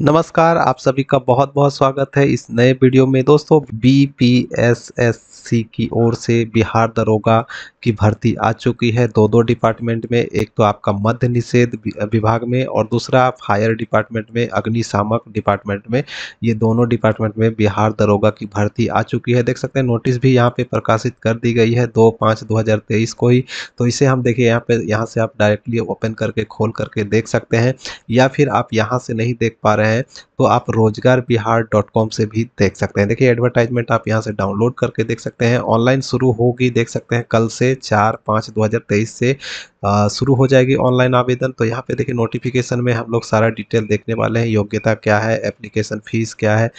नमस्कार आप सभी का बहुत बहुत स्वागत है इस नए वीडियो में दोस्तों बीपीएसएससी की ओर से बिहार दरोगा की भर्ती आ चुकी है दो दो डिपार्टमेंट में एक तो आपका मध्य निषेध विभाग में और दूसरा फायर डिपार्टमेंट में अग्निशामक डिपार्टमेंट में ये दोनों डिपार्टमेंट में बिहार दरोगा की भर्ती आ चुकी है देख सकते हैं नोटिस भी यहाँ पे प्रकाशित कर दी गई है दो पाँच दो को ही तो इसे हम देखिए यहाँ पे यहाँ से आप डायरेक्टली ओपन करके खोल करके देख सकते हैं या फिर आप यहाँ से नहीं देख पा रहे रहे हैं तो आप रोजगार बिहार डॉट कॉम से भी देख सकते हैं देखिए एडवर्टाइजमेंट आप यहां से डाउनलोड करके देख सकते हैं ऑनलाइन शुरू होगी देख सकते हैं कल से चार पाँच दो हज़ार तेईस से शुरू हो जाएगी ऑनलाइन आवेदन तो यहाँ पे देखिए नोटिफिकेशन में हम लोग सारा डिटेल देखने वाले हैं योग्यता क्या है एप्लीकेशन फ़ीस क्या है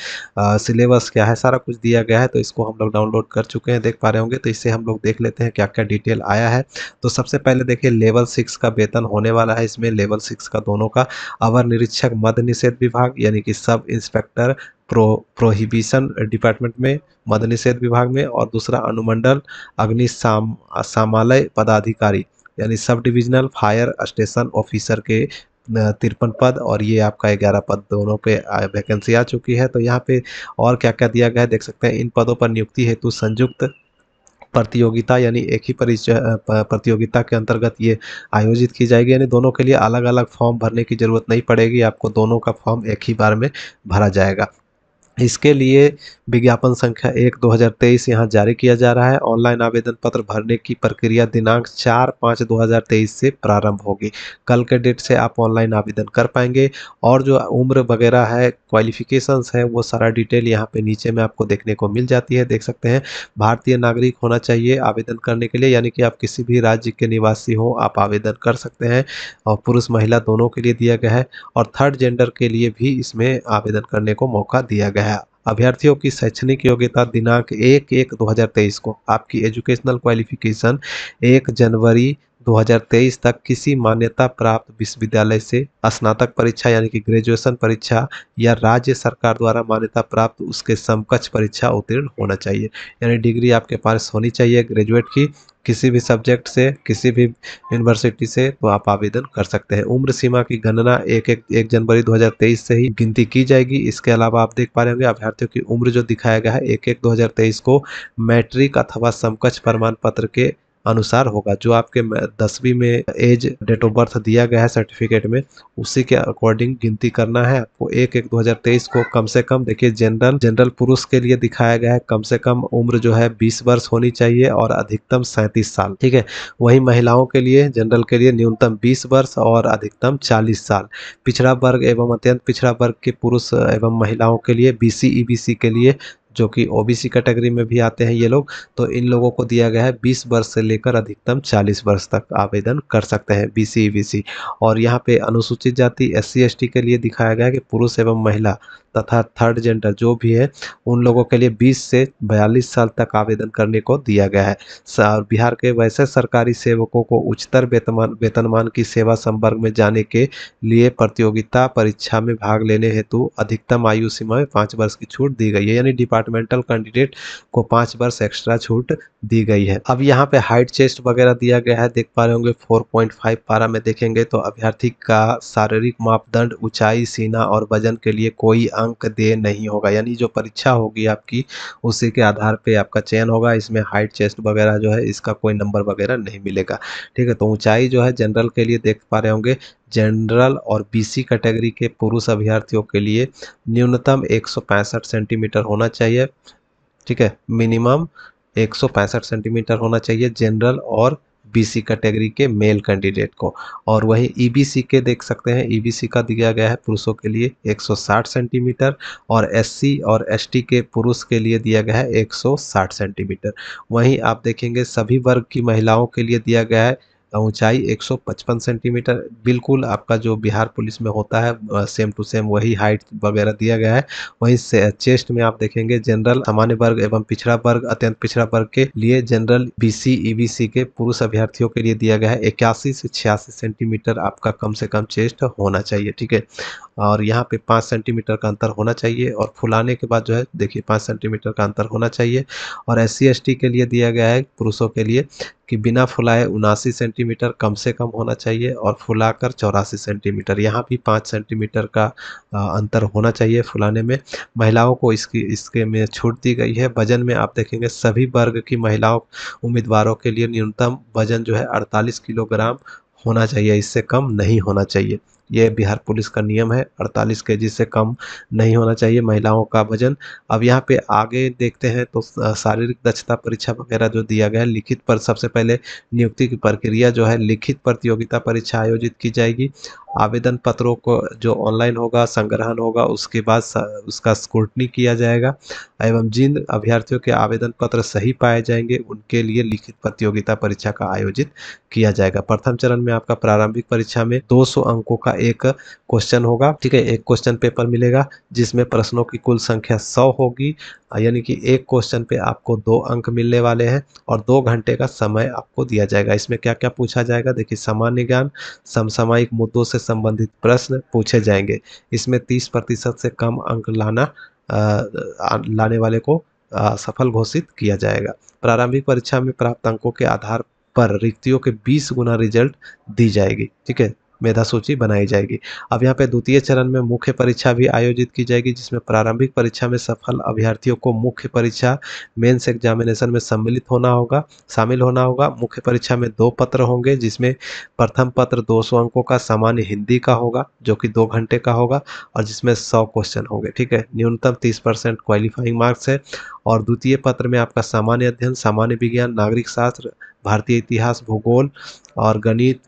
सिलेबस क्या है सारा कुछ दिया गया है तो इसको हम लोग डाउनलोड कर चुके हैं देख पा रहे होंगे तो इससे हम लोग देख लेते हैं क्या क्या डिटेल आया है तो सबसे पहले देखिए लेवल सिक्स का वेतन होने वाला है इसमें लेवल सिक्स का दोनों का अवर निरीक्षक मद निषेध भी विभाग यानी कि sub inspector pro prohibition department में मद निषेध विभाग में और दूसरा अनुमंडल अग्नि सामालय पदाधिकारी यानी sub divisional fire station officer के तिरपन पद और ये आपका ग्यारह पद दोनों पे वैकेंसी आ चुकी है तो यहाँ पे और क्या क्या दिया गया है देख सकते हैं इन पदों पर नियुक्ति हेतु संयुक्त प्रतियोगिता यानी एक ही परिचय प्रतियोगिता के अंतर्गत ये आयोजित की जाएगी यानी दोनों के लिए अलग अलग फॉर्म भरने की ज़रूरत नहीं पड़ेगी आपको दोनों का फॉर्म एक ही बार में भरा जाएगा इसके लिए विज्ञापन संख्या एक 2023 यहां जारी किया जा रहा है ऑनलाइन आवेदन पत्र भरने की प्रक्रिया दिनांक चार पाँच 2023 से प्रारंभ होगी कल के डेट से आप ऑनलाइन आवेदन कर पाएंगे और जो उम्र वगैरह है क्वालिफिकेशंस है वो सारा डिटेल यहां पे नीचे में आपको देखने को मिल जाती है देख सकते हैं भारतीय नागरिक होना चाहिए आवेदन करने के लिए यानी कि आप किसी भी राज्य के निवासी हो आप आवेदन कर सकते हैं और पुरुष महिला दोनों के लिए दिया गया है और थर्ड जेंडर के लिए भी इसमें आवेदन करने को मौका दिया गया है अभ्यर्थियों की शैक्षणिक योग्यता दिनांक एक एक तेईस को आपकी एजुकेशनल क्वालिफिकेशन एक जनवरी 2023 तक किसी मान्यता प्राप्त विश्वविद्यालय से स्नातक परीक्षा यानी कि ग्रेजुएशन परीक्षा या राज्य सरकार द्वारा मान्यता प्राप्त उसके समकक्ष परीक्षा उत्तीर्ण होना चाहिए यानी डिग्री आपके पास होनी चाहिए ग्रेजुएट की किसी भी सब्जेक्ट से किसी भी यूनिवर्सिटी से तो आप आवेदन कर सकते हैं उम्र सीमा की गणना एक एक, एक जनवरी 2023 से ही गिनती की जाएगी इसके अलावा आप देख पा रहे होंगे अभ्यर्थियों की उम्र जो दिखाया गया है एक एक 2023 को मैट्रिक अथवा समकक्ष प्रमाण पत्र के अनुसार होगा जो आपके दसवीं में एज डेट ऑफ बर्थ दिया गया है सर्टिफिकेट में उसी के अकॉर्डिंग गिनती करना है आपको एक एक 2023 को कम से कम देखिए जनरल जनरल पुरुष के लिए दिखाया गया है कम से कम उम्र जो है बीस वर्ष होनी चाहिए और अधिकतम सैंतीस साल ठीक है वही महिलाओं के लिए जनरल के लिए न्यूनतम बीस वर्ष और अधिकतम चालीस साल पिछड़ा वर्ग एवं अत्यंत पिछड़ा वर्ग के पुरुष एवं महिलाओं के लिए बी सी e के लिए जो कि ओबीसी कैटेगरी में भी आते हैं ये लोग तो इन लोगों को दिया गया है बीस वर्ष से लेकर अधिकतम चालीस वर्ष तक आवेदन कर सकते हैं बी सी e और यहाँ पे अनुसूचित जाति एस सी के लिए दिखाया गया है कि पुरुष एवं महिला तथा थर्ड जेंडर जो भी है उन लोगों के लिए 20 से 42 साल तक आवेदन करने को दिया गया है और बिहार के वैसे सरकारी सेवकों को उच्चतर वेतमान वेतनमान की सेवा संपर्क में जाने के लिए प्रतियोगिता परीक्षा में भाग लेने हेतु अधिकतम आयु सीमा में पाँच वर्ष की छूट दी गई है यानी डिपार्टमेंटल कैंडिडेट को पाँच वर्ष एक्स्ट्रा छूट दी गई है अब यहाँ पे हाइट चेस्ट वगैरह दिया गया है देख पा रहे होंगे 4.5 पारा में देखेंगे तो अभ्यर्थी का शारीरिक मापदंड ऊंचाई सीना और वजन के लिए कोई अंक दे नहीं होगा यानी जो परीक्षा होगी आपकी उसी के आधार पे आपका चयन होगा इसमें हाइट चेस्ट वगैरह जो है इसका कोई नंबर वगैरह नहीं मिलेगा ठीक है तो ऊंचाई जो है जनरल के लिए देख पा रहे होंगे जनरल और बीसी कैटेगरी के पुरुष अभ्यर्थियों के लिए न्यूनतम एक सेंटीमीटर होना चाहिए ठीक है मिनिमम एक सेंटीमीटर होना चाहिए जनरल और बीसी e कैटेगरी के मेल कैंडिडेट को और वही ईबीसी e के देख सकते हैं ईबीसी e का दिया गया है पुरुषों के लिए 160 सेंटीमीटर और एससी और एसटी के पुरुष के लिए दिया गया है 160 सेंटीमीटर वहीं आप देखेंगे सभी वर्ग की महिलाओं के लिए दिया गया है ऊंचाई 155 सेंटीमीटर बिल्कुल आपका जो बिहार पुलिस में होता है सेम टू सेम वही हाइट वगैरह दिया गया है वहीं चेस्ट में आप देखेंगे जनरल सामान्य वर्ग एवं पिछड़ा वर्ग अत्यंत पिछड़ा वर्ग के लिए जनरल बीसी ईबीसी के पुरुष अभ्यर्थियों के लिए दिया गया है इक्यासी से छियासी सेंटीमीटर आपका कम से कम चेस्ट होना चाहिए ठीक है और यहाँ पे पाँच सेंटीमीटर का अंतर होना चाहिए और फुलाने के बाद जो है देखिए पाँच सेंटीमीटर का अंतर होना चाहिए और एस सी के लिए दिया गया है पुरुषों के लिए कि बिना फुलाए उनासी सेंटीमीटर कम से कम होना चाहिए और फुलाकर चौरासी सेंटीमीटर यहाँ भी पाँच सेंटीमीटर का अंतर होना चाहिए फुलाने में महिलाओं को इसकी इसके में छूट दी गई है वजन में आप देखेंगे सभी वर्ग की महिलाओं उम्मीदवारों के लिए न्यूनतम वजन जो है अड़तालीस किलोग्राम होना चाहिए इससे कम नहीं होना चाहिए यह बिहार पुलिस का नियम है 48 के से कम नहीं होना चाहिए महिलाओं का वजन अब यहाँ पे आगे देखते हैं तो शारीरिक दक्षता परीक्षा वगैरह जो दिया गया है लिखित पर सबसे पहले नियुक्ति की प्रक्रिया जो है लिखित प्रतियोगिता परीक्षा आयोजित की जाएगी आवेदन पत्रों को जो ऑनलाइन होगा संग्रहण होगा उसके बाद उसका स्क्रूटनी किया जाएगा एवं जिन अभ्यर्थियों के आवेदन पत्र सही पाए जाएंगे उनके लिए लिखित प्रतियोगिता परीक्षा का आयोजित किया जाएगा प्रथम चरण में आपका प्रारंभिक परीक्षा में 200 अंकों का एक क्वेश्चन होगा ठीक है एक क्वेश्चन पेपर मिलेगा जिसमें प्रश्नों की कुल संख्या सौ होगी यानी कि एक क्वेश्चन पे आपको दो अंक मिलने वाले हैं और दो घंटे का समय आपको दिया जाएगा इसमें क्या क्या पूछा जाएगा देखिए सामान्य ज्ञान समसामयिक मुद्दों से संबंधित प्रश्न पूछे जाएंगे इसमें तीस प्रतिशत से कम अंक लाना आ, लाने वाले को आ, सफल घोषित किया जाएगा प्रारंभिक परीक्षा में प्राप्त अंकों के आधार पर रिक्तियों के 20 गुना रिजल्ट दी जाएगी ठीक है मेधा सूची बनाई जाएगी अब यहाँ पे द्वितीय चरण में मुख्य परीक्षा भी आयोजित की जाएगी जिसमें प्रारंभिक परीक्षा में सफल अभ्यर्थियों को मुख्य परीक्षा मेन्स एग्जामिनेशन में सम्मिलित होना होगा शामिल होना होगा मुख्य परीक्षा में दो पत्र होंगे जिसमें प्रथम पत्र दो अंकों का सामान्य हिंदी का होगा जो कि दो घंटे का होगा और जिसमें सौ क्वेश्चन होंगे ठीक है न्यूनतम तीस परसेंट क्वालिफाइंग मार्क्स है और द्वितीय पत्र में आपका सामान्य अध्ययन सामान्य विज्ञान नागरिक शास्त्र भारतीय इतिहास भूगोल और गणित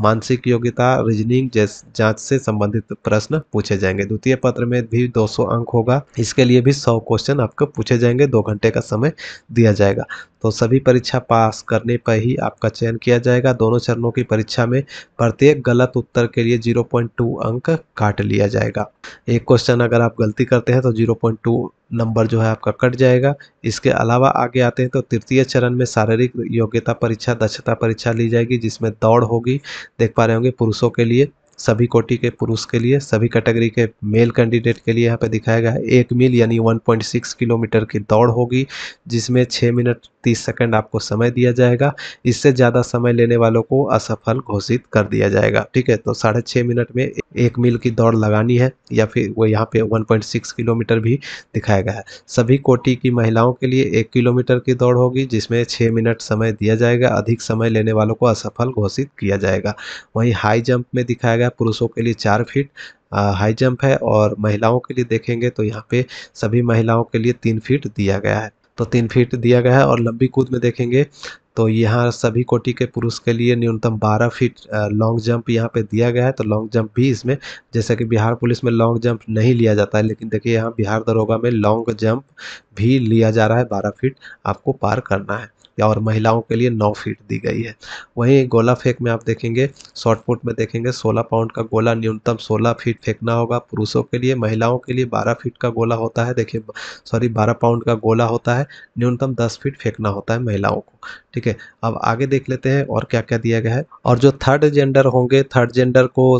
मानसिक योग्यता रीजनिंग जांच से संबंधित प्रश्न पूछे जाएंगे द्वितीय पत्र में भी 200 अंक होगा इसके लिए भी 100 क्वेश्चन आपको पूछे जाएंगे दो घंटे का समय दिया जाएगा तो सभी परीक्षा पास करने पर ही आपका चयन किया जाएगा दोनों चरणों की परीक्षा में प्रत्येक गलत उत्तर के लिए 0.2 अंक काट लिया जाएगा एक क्वेश्चन अगर आप गलती करते हैं तो 0.2 नंबर जो है आपका कट जाएगा इसके अलावा आगे आते हैं तो तृतीय चरण में शारीरिक योग्यता परीक्षा दक्षता परीक्षा ली जाएगी जिसमें दौड़ होगी देख पा रहे होंगे पुरुषों के लिए सभी कोटि के पुरुष के लिए सभी कैटेगरी के मेल कैंडिडेट के लिए यहाँ पे दिखाया गया है एक मील यानी 1.6 किलोमीटर की दौड़ होगी जिसमें 6 मिनट 30 सेकंड आपको समय दिया जाएगा इससे ज़्यादा समय लेने वालों को असफल घोषित कर दिया जाएगा ठीक है तो साढ़े छः मिनट में एक मील की दौड़ लगानी है या फिर वो यहाँ पे 1.6 किलोमीटर भी दिखाया गया है सभी कोटि की महिलाओं के लिए एक किलोमीटर की दौड़ होगी जिसमें छः मिनट समय दिया जाएगा अधिक समय लेने वालों को असफल घोषित किया जाएगा वहीं हाई जंप में दिखाया गया पुरुषों के लिए चार फीट हाई जंप है और महिलाओं के लिए देखेंगे तो यहाँ पे सभी महिलाओं के लिए तीन फीट दिया गया है तो तीन फीट दिया गया है और लंबी कूद में देखेंगे तो यहाँ सभी कोटि के पुरुष के लिए न्यूनतम 12 फीट लॉन्ग जंप यहाँ पे दिया गया है तो लॉन्ग जंप भी इसमें जैसा कि बिहार पुलिस में लॉन्ग जंप नहीं लिया जाता है लेकिन देखिए यहाँ बिहार दरोगा में लॉन्ग जंप भी लिया जा रहा है 12 फीट आपको पार करना है और महिलाओं के लिए नौ फीट दी गई है वहीं गोला फेंक में आप देखेंगे शॉर्टपुट में देखेंगे सोलह पाउंड का गोला न्यूनतम सोलह फीट फेंकना होगा पुरुषों के लिए महिलाओं के लिए बारह फीट का गोला होता है देखिए सॉरी बारह पाउंड का गोला होता है न्यूनतम दस फीट फेंकना होता है महिलाओं को ठीक है अब आगे देख लेते हैं और क्या क्या दिया गया है और जो थर्ड जेंडर होंगे थर्ड जेंडर को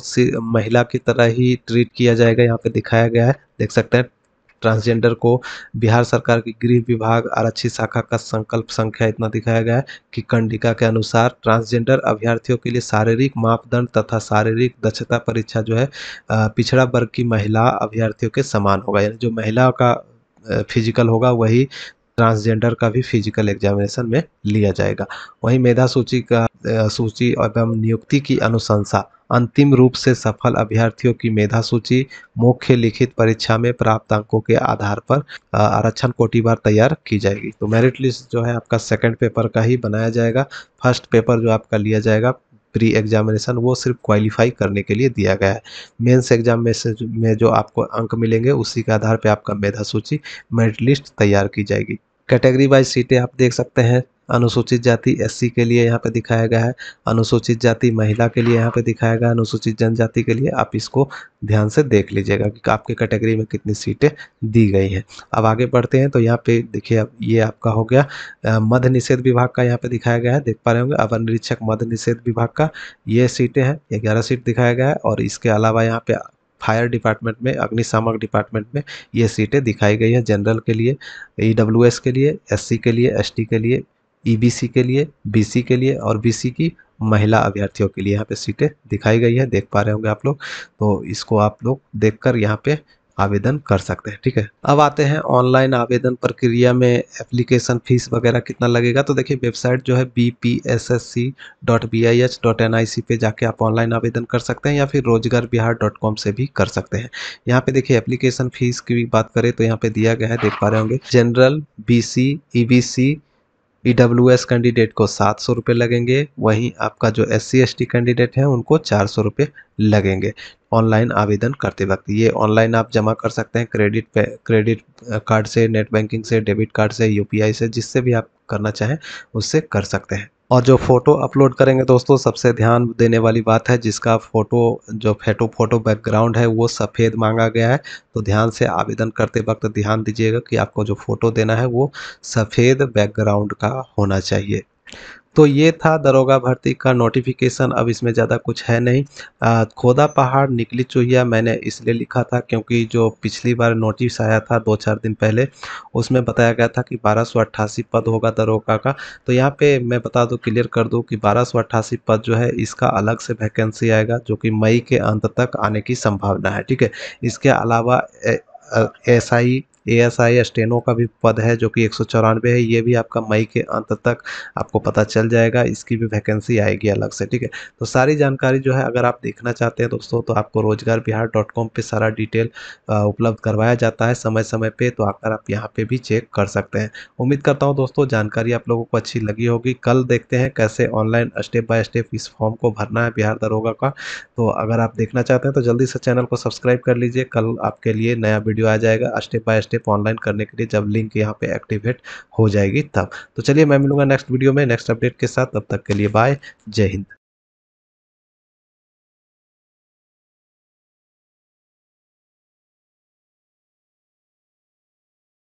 महिला की तरह ही ट्रीट किया जाएगा यहाँ पे दिखाया गया है देख सकते हैं ट्रांसजेंडर को बिहार सरकार की गृह विभाग आरक्षित शाखा का संकल्प संख्या इतना दिखाया गया है कि कंडिका के अनुसार ट्रांसजेंडर अभ्यर्थियों के लिए शारीरिक मापदंड तथा शारीरिक दक्षता परीक्षा जो है पिछड़ा वर्ग की महिला अभ्यर्थियों के समान होगा यानी जो महिला का फिजिकल होगा वही ट्रांसजेंडर का भी फिजिकल एग्जामिनेशन में लिया जाएगा वहीं मेधा सूची का सूची एवं नियुक्ति की अनुशंसा अंतिम रूप से सफल अभ्यर्थियों की मेधा सूची मुख्य लिखित परीक्षा में प्राप्त अंकों के आधार पर आरक्षण कोटिवार तैयार की जाएगी तो मेरिट लिस्ट जो है आपका सेकेंड पेपर का ही बनाया जाएगा फर्स्ट पेपर जो आपका लिया जाएगा प्री एग्जामिनेशन वो सिर्फ क्वालिफाई करने के लिए दिया गया है मेंस एग्जाम में से में जो आपको अंक मिलेंगे उसी के आधार पर आपका मेधा सूची मेरिट लिस्ट तैयार की जाएगी कैटेगरी वाइज सीटें आप देख सकते हैं अनुसूचित जाति एससी के लिए यहाँ पे दिखाया गया है अनुसूचित जाति महिला के लिए यहाँ पे दिखाया गया अनुसूचित जनजाति के लिए आप इसको ध्यान से देख लीजिएगा कि आपके कैटेगरी में कितनी सीटें दी गई हैं अब आगे बढ़ते हैं तो यहाँ पे देखिए अब ये आपका हो गया मध्य निषेध विभाग का यहाँ पे दिखाया गया है देख पा रहे होंगे अवर निरीक्षक मध्य निषेध विभाग का ये सीटें हैं ग्यारह सीट दिखाया गया है और इसके अलावा यहाँ पे फायर डिपार्टमेंट में अग्निशामक डिपार्टमेंट में ये सीटें दिखाई गई हैं जनरल के लिए ई e के लिए एस के लिए एस के लिए ई e के लिए बी के लिए और बी की महिला अभ्यर्थियों के लिए यहाँ पे सीटें दिखाई गई है देख पा रहे होंगे आप लोग तो इसको आप लोग देखकर यहाँ पे आवेदन कर सकते हैं ठीक है अब आते हैं ऑनलाइन आवेदन प्रक्रिया में एप्लीकेशन फीस वगैरह कितना लगेगा तो देखिए वेबसाइट जो है B P S S C dot B I H dot N I C पे जाके आप ऑनलाइन आवेदन कर सकते हैं या फिर रोजगार बिहार डॉट कॉम से भी कर सकते हैं यहाँ पे देखिए एप्लीकेशन फीस की बात करें तो यहाँ पे दिया गया है देख पा रहे होंगे general B C E B C E e candidate को सात सौ रुपये लगेंगे वहीं आपका जो एस सी कैंडिडेट है उनको चार सौ रुपये लगेंगे ऑनलाइन आवेदन करते वक्त ये ऑनलाइन आप जमा कर सकते हैं क्रेडिट पे क्रेडिट कार्ड से नेट बैंकिंग से डेबिट कार्ड से यूपीआई से जिससे भी आप करना चाहें उससे कर सकते हैं और जो फ़ोटो अपलोड करेंगे दोस्तों सबसे ध्यान देने वाली बात है जिसका फ़ोटो जो फेटो फोटो बैकग्राउंड है वो सफ़ेद मांगा गया है तो ध्यान से आवेदन करते वक्त ध्यान दीजिएगा कि आपको जो फ़ोटो देना है वो सफ़ेद बैकग्राउंड का होना चाहिए तो ये था दरोगा भर्ती का नोटिफिकेशन अब इसमें ज़्यादा कुछ है नहीं आ, खोदा पहाड़ निकली चूहिया मैंने इसलिए लिखा था क्योंकि जो पिछली बार नोटिस आया था दो चार दिन पहले उसमें बताया गया था कि बारह पद होगा दरोगा का तो यहाँ पे मैं बता दूँ क्लियर कर दूँ कि बारह पद जो है इसका अलग से वैकेंसी आएगा जो कि मई के अंत तक आने की संभावना है ठीक है इसके अलावा S I A S I steno का भी पद है जो कि एक सौ चौरानवे है ये भी आपका मई के अंत तक आपको पता चल जाएगा इसकी भी वैकेंसी आएगी अलग से ठीक है तो सारी जानकारी जो है अगर आप देखना चाहते हैं दोस्तों तो आपको रोजगार बिहार डॉट कॉम पर सारा डिटेल उपलब्ध करवाया जाता है समय समय पर तो आकर आप यहाँ पर भी चेक कर सकते हैं उम्मीद करता हूँ दोस्तों जानकारी आप लोगों को अच्छी लगी होगी कल देखते हैं कैसे ऑनलाइन स्टेप बाय स्टेप इस फॉर्म को भरना है बिहार दरोगा का तो अगर आप देखना चाहते हैं तो जल्दी से चैनल को सब्सक्राइब कर लीजिए कल आपके लिए नया वीडियो आ जाएगा step by step step online करने के लिए जब लिंक यहाँ पे एक्टिवेट हो जाएगी तब तो चलिए मैं मिलूंगा नेक्स्ट वीडियो में नेक्स्ट अपडेट के साथ तब तक के लिए बाय जय हिंद